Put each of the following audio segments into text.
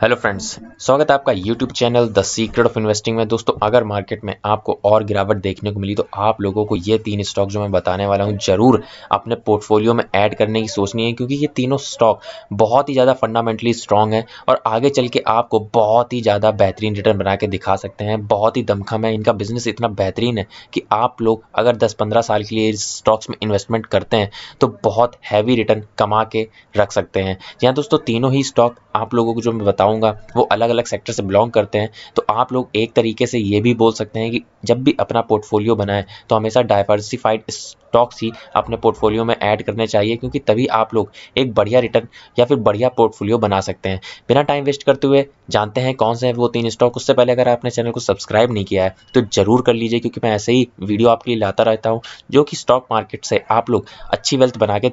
hello friends स्वागत है आपका YouTube channel the secret of investing में दोस्तों अगर मार्केट में आपको और गिरावट देखने को मिली तो आप लोगों को ये तीन स्टॉक जो मैं बताने वाला हूँ जरूर अपने पोर्टफोलियो में ऐड करने की सोचनी है क्योंकि ये तीनों स्टॉक बहुत ही ज़्यादा फंडामेंटली स्ट्रांग है और आगे चल के आपको बहुत ही ज़्यादा बेहतरीन रिटर्न बना के दिखा सकते हैं बहुत ही दमखम है इनका बिजनेस इतना बेहतरीन है कि आप लोग अगर दस पंद्रह साल के लिए इस स्टॉक्स में इन्वेस्टमेंट करते हैं तो बहुत हैवी रिटर्न कमा के रख सकते हैं यहाँ दोस्तों तीनों ही स्टॉक आप लोगों को जो मैं बता बताऊंगा वो अलग अलग सेक्टर से बिलोंग करते हैं तो आप लोग एक तरीके से ये भी बोल सकते हैं कि जब भी अपना पोर्टफोलियो बनाएं तो हमेशा डाइवर्सिफाइड स्टॉक्स ही अपने पोर्टफोलियो में ऐड करने चाहिए क्योंकि तभी आप लोग एक बढ़िया रिटर्न या फिर बढ़िया पोर्टफोलियो बना सकते हैं बिना टाइम वेस्ट करते हुए जानते हैं कौन से हैं वो तीन स्टॉक उससे पहले अगर आपने चैनल को सब्सक्राइब नहीं किया है तो ज़रूर कर लीजिए क्योंकि मैं ऐसे ही वीडियो आपके लिए लाता रहता हूँ जो कि स्टॉक मार्केट से आप लोग अच्छी वेल्थ बना के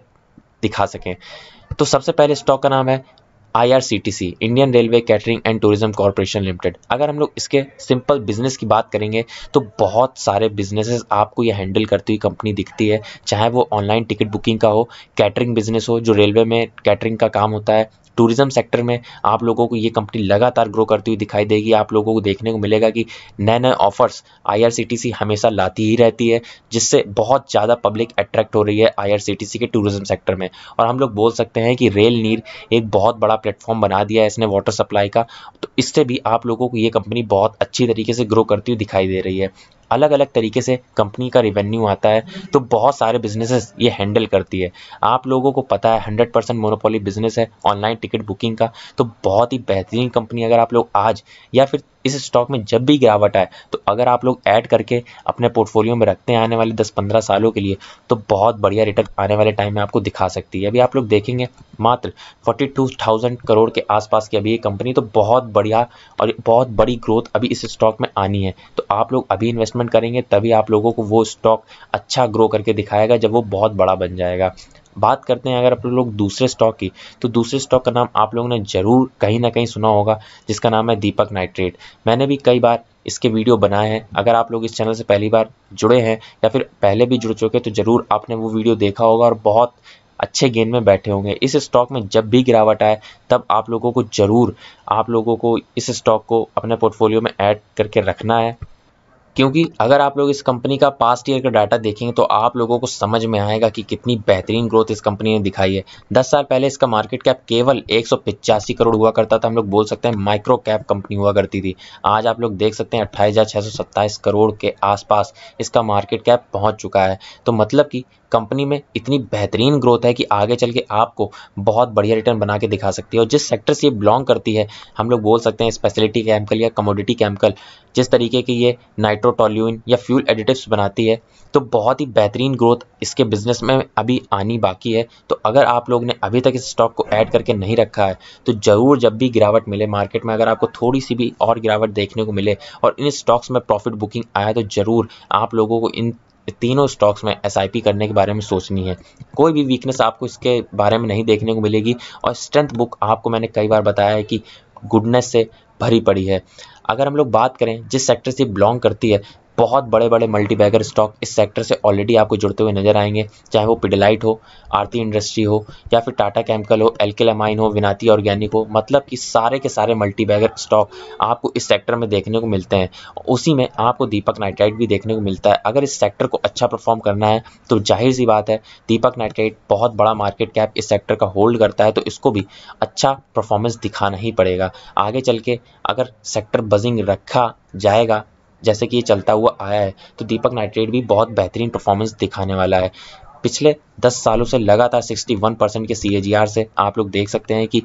दिखा सकें तो सबसे पहले स्टॉक का नाम है IRCTC Indian railway catering and tourism corporation limited अगर हम लोग इसके सिंपल बिजनेस की बात करेंगे तो बहुत सारे बिजनेसेस आपको ये हैंडल करती हुई कंपनी दिखती है चाहे वो ऑनलाइन टिकट बुकिंग का हो कैटरिंग बिजनेस हो जो रेलवे में कैटरिंग का काम होता है टूरिज्म सेक्टर में आप लोगों को ये कंपनी लगातार ग्रो करती हुई दिखाई देगी आप लोगों को देखने को मिलेगा कि नए नए ऑफर्स आईआरसीटीसी हमेशा लाती ही रहती है जिससे बहुत ज़्यादा पब्लिक अट्रैक्ट हो रही है आईआरसीटीसी के टूरिज्म सेक्टर में और हम लोग बोल सकते हैं कि रेल नीर एक बहुत बड़ा प्लेटफॉर्म बना दिया है इसने वाटर सप्लाई का तो इससे भी आप लोगों को ये कंपनी बहुत अच्छी तरीके से ग्रो करती हुई दिखाई दे रही है अलग अलग तरीके से कंपनी का रिवेन्यू आता है तो बहुत सारे बिजनेसेस ये हैंडल करती है आप लोगों को पता है हंड्रेड परसेंट मोनोपोली बिजनेस है ऑनलाइन टिकट बुकिंग का तो बहुत ही बेहतरीन कंपनी अगर आप लोग आज या फिर इस स्टॉक में जब भी गिरावट आए तो अगर आप लोग ऐड करके अपने पोर्टफोलियो में रखते हैं आने वाले दस पंद्रह सालों के लिए तो बहुत बढ़िया रिटर्न आने वाले टाइम में आपको दिखा सकती है अभी आप लोग देखेंगे मात्र फोर्टी टू थाउजेंड करोड़ के आसपास की अभी ये कंपनी तो बहुत बढ़िया और बहुत बड़ी ग्रोथ अभी इस स्टॉक में आनी है तो आप लोग अभी इन्वेस्टमेंट इन्वेस्टमेंट करेंगे तभी आप लोगों को वो स्टॉक अच्छा ग्रो करके दिखाएगा जब वो बहुत बड़ा बन जाएगा बात करते हैं अगर आप लोग दूसरे स्टॉक की तो दूसरे स्टॉक का नाम आप लोगों ने ज़रूर कहीं ना कहीं सुना होगा जिसका नाम है दीपक नाइट्रेट मैंने भी कई बार इसके वीडियो बनाए हैं अगर आप लोग इस चैनल से पहली बार जुड़े हैं या फिर पहले भी जुड़ चुके हैं तो ज़रूर आपने वो वीडियो देखा होगा और बहुत अच्छे गेंद में बैठे होंगे इस स्टॉक में जब भी गिरावट आए तब आप लोगों को ज़रूर आप लोगों को इस स्टॉक को अपने पोर्टफोलियो में ऐड करके रखना है क्योंकि अगर आप लोग इस कंपनी का पास्ट ईयर का डाटा देखेंगे तो आप लोगों को समझ में आएगा कि कितनी बेहतरीन ग्रोथ इस कंपनी ने दिखाई है 10 साल पहले इसका मार्केट कैप केवल एक करोड़ हुआ करता था हम लोग बोल सकते हैं माइक्रो कैप कंपनी हुआ करती थी आज आप लोग देख सकते हैं अट्ठाईस करोड़ के आसपास इसका मार्केट कैप पहुँच चुका है तो मतलब कि कंपनी में इतनी बेहतरीन ग्रोथ है कि आगे चल के आपको बहुत बढ़िया रिटर्न बना के दिखा सकती है और जिस सेक्टर से ये बिलोंग करती है हम लोग बोल सकते हैं स्पेशलिटी केमिकल या कमोडिटी केमिकल जिस तरीके की ये नाइट्रो पेट्रोटोल्यून या फ्यूल एडिटिव्स बनाती है तो बहुत ही बेहतरीन ग्रोथ इसके बिजनेस में अभी आनी बाकी है तो अगर आप लोग ने अभी तक इस स्टॉक को ऐड करके नहीं रखा है तो ज़रूर जब भी गिरावट मिले मार्केट में अगर आपको थोड़ी सी भी और गिरावट देखने को मिले और इन स्टॉक्स में प्रॉफिट बुकिंग आया तो ज़रूर आप लोगों को इन तीनों स्टॉक्स में एस करने के बारे में सोचनी है कोई भी वीकनेस आपको इसके बारे में नहीं देखने को मिलेगी और स्ट्रेंथ बुक आपको मैंने कई बार बताया है कि गुडनेस से भरी पड़ी है अगर हम लोग बात करें जिस सेक्टर से बिलोंग करती है बहुत बड़े बड़े मल्टीबैगर स्टॉक इस सेक्टर से ऑलरेडी आपको जुड़ते हुए नजर आएंगे चाहे वो पिडलाइट हो आरती इंडस्ट्री हो या फिर टाटा केमिकल हो एल्केलामाइन हो विनाती ऑर्गेनिक हो मतलब कि सारे के सारे मल्टीबैगर स्टॉक आपको इस सेक्टर में देखने को मिलते हैं उसी में आपको दीपक नाइट्राइट भी देखने को मिलता है अगर इस सेक्टर को अच्छा परफॉर्म करना है तो जाहिर सी बात है दीपक नाइट्राइट बहुत बड़ा मार्केट कैप इस सेक्टर का होल्ड करता है तो इसको भी अच्छा परफॉर्मेंस दिखाना ही पड़ेगा आगे चल के अगर सेक्टर बजिंग रखा जाएगा जैसे कि ये चलता हुआ आया है तो दीपक नाइट्रेट भी बहुत बेहतरीन परफॉर्मेंस दिखाने वाला है पिछले दस सालों से लगातार 61 परसेंट के सी से आप लोग देख सकते हैं कि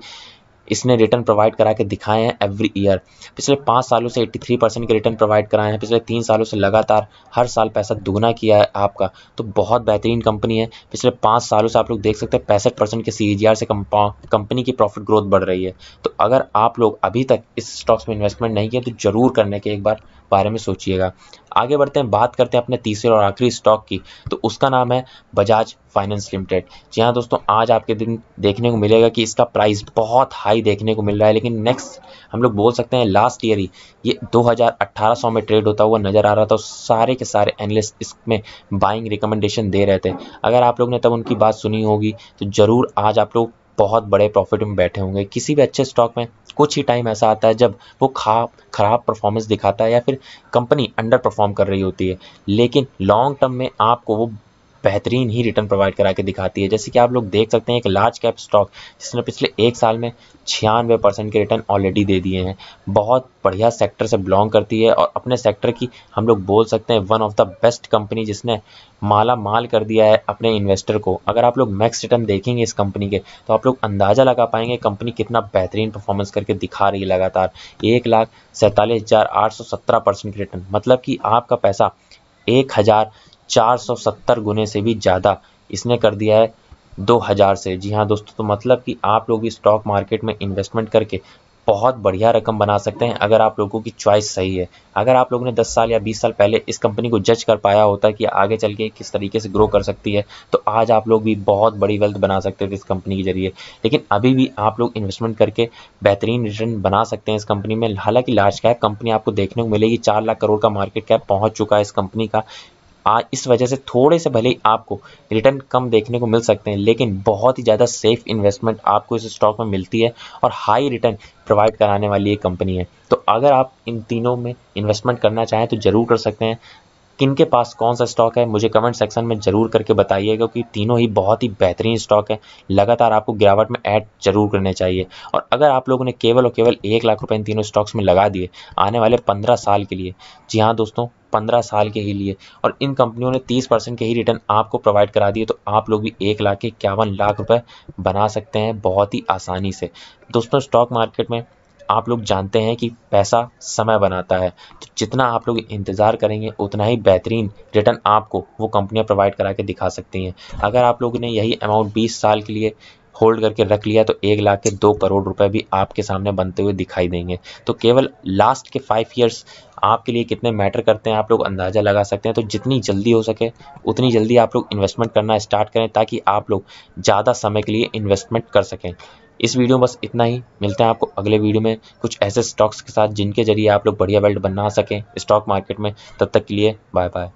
इसने रिटर्न प्रोवाइड करा के दिखाए हैं एवरी ईयर पिछले पाँच सालों से 83 परसेंट के रिटर्न प्रोवाइड कराए हैं पिछले तीन सालों से लगातार हर साल पैसा दोगुना किया है आपका तो बहुत बेहतरीन कंपनी है पिछले पाँच सालों से आप लोग देख सकते हैं पैंसठ परसेंट के सी से कंपनी की प्रॉफिट ग्रोथ बढ़ रही है तो अगर आप लोग अभी तक इस स्टॉक्स में इन्वेस्टमेंट नहीं किया तो ज़रूर करने के एक बार बारे में सोचिएगा आगे बढ़ते हैं बात करते हैं अपने तीसरे और आखिरी स्टॉक की तो उसका नाम है बजाज फाइनेंस लिमिटेड जी हाँ दोस्तों आज आपके दिन देखने को मिलेगा कि इसका प्राइस बहुत हाई देखने को मिल रहा है लेकिन नेक्स्ट हम लोग बोल सकते हैं लास्ट ईयर ही ये 2800 में ट्रेड होता हुआ नज़र आ रहा था सारे के सारे एनालिस्ट इसमें बाइंग रिकमेंडेशन दे रहे थे अगर आप लोग ने तब उनकी बात सुनी होगी तो ज़रूर आज आप लोग बहुत बड़े प्रॉफिट में बैठे होंगे किसी भी अच्छे स्टॉक में कुछ ही टाइम ऐसा आता है जब वो खा खराब परफॉर्मेंस दिखाता है या फिर कंपनी अंडर परफॉर्म कर रही होती है लेकिन लॉन्ग टर्म में आपको वो बेहतरीन ही रिटर्न प्रोवाइड करा के दिखाती है जैसे कि आप लोग देख सकते हैं एक लार्ज कैप स्टॉक जिसने पिछले एक साल में छियानवे परसेंट के रिटर्न ऑलरेडी दे दिए हैं बहुत बढ़िया सेक्टर से बिलोंग करती है और अपने सेक्टर की हम लोग बोल सकते हैं one of the best company जिसने माला माल कर दिया है अपने इन्वेस्टर को अगर आप लोग मैक्स रिटर्न देखेंगे इस कंपनी के तो आप लोग अंदाज़ा लगा पाएंगे कंपनी कितना बेहतरीन परफॉर्मेंस करके दिखा रही है लगातार एक लाख सैंतालीस हज़ार आठ सौ सत्रह परसेंट रिटर्न मतलब कि आपका पैसा एक हज़ार 470 गुने से भी ज़्यादा इसने कर दिया है 2000 से जी हाँ दोस्तों तो मतलब कि आप लोग स्टॉक मार्केट में इन्वेस्टमेंट करके बहुत बढ़िया रकम बना सकते हैं अगर आप लोगों की चॉइस सही है अगर आप लोगों ने 10 साल या 20 साल पहले इस कंपनी को जज कर पाया होता कि आगे चल के किस तरीके से ग्रो कर सकती है तो आज आप लोग भी बहुत बड़ी वेल्थ बना सकते थे इस कंपनी के जरिए लेकिन अभी भी आप लोग इन्वेस्टमेंट करके बेहतरीन रिटर्न बना सकते हैं इस कंपनी में हालांकि लार्ज कैप कंपनी आपको देखने को मिलेगी चार लाख करोड़ का मार्केट कैप पहुँच चुका है इस कंपनी का आ इस वजह से थोड़े से भले ही आपको रिटर्न कम देखने को मिल सकते हैं लेकिन बहुत ही ज़्यादा सेफ इन्वेस्टमेंट आपको इस स्टॉक में मिलती है और हाई रिटर्न प्रोवाइड कराने वाली ये कंपनी है तो अगर आप इन तीनों में इन्वेस्टमेंट करना चाहें तो ज़रूर कर सकते हैं किन के पास कौन सा स्टॉक है मुझे कमेंट सेक्शन में ज़रूर करके बताइएगा क्योंकि तीनों ही बहुत ही बेहतरीन स्टॉक है लगातार आपको गिरावट में ऐड जरूर करने चाहिए और अगर आप लोगों ने केवल और केवल एक लाख रुपये इन तीनों स्टॉक्स में लगा दिए आने वाले पंद्रह साल के लिए जी हाँ दोस्तों पंद्रह साल के ही लिए और इन कंपनियों ने तीस परसेंट के ही रिटर्न आपको प्रोवाइड करा दिए तो आप लोग भी एक लाख के इक्यावन लाख रुपए बना सकते हैं बहुत ही आसानी से दोस्तों स्टॉक मार्केट में आप लोग जानते हैं कि पैसा समय बनाता है तो जितना आप लोग इंतज़ार करेंगे उतना ही बेहतरीन रिटर्न आपको वो कंपनियां प्रोवाइड करा के दिखा सकती हैं अगर आप लोग ने यही अमाउंट बीस साल के लिए होल्ड करके रख लिया तो एक लाख के दो करोड़ रुपए भी आपके सामने बनते हुए दिखाई देंगे तो केवल लास्ट के फाइव ईयर्स आपके लिए कितने मैटर करते हैं आप लोग अंदाज़ा लगा सकते हैं तो जितनी जल्दी हो सके उतनी जल्दी आप लोग इन्वेस्टमेंट करना स्टार्ट करें ताकि आप लोग ज़्यादा समय के लिए इन्वेस्टमेंट कर सकें इस वीडियो में बस इतना ही मिलते हैं आपको अगले वीडियो में कुछ ऐसे स्टॉक्स के साथ जिनके जरिए आप लोग बढ़िया वेल्ट बना सकें स्टॉक मार्केट में तब तक के लिए बाय बाय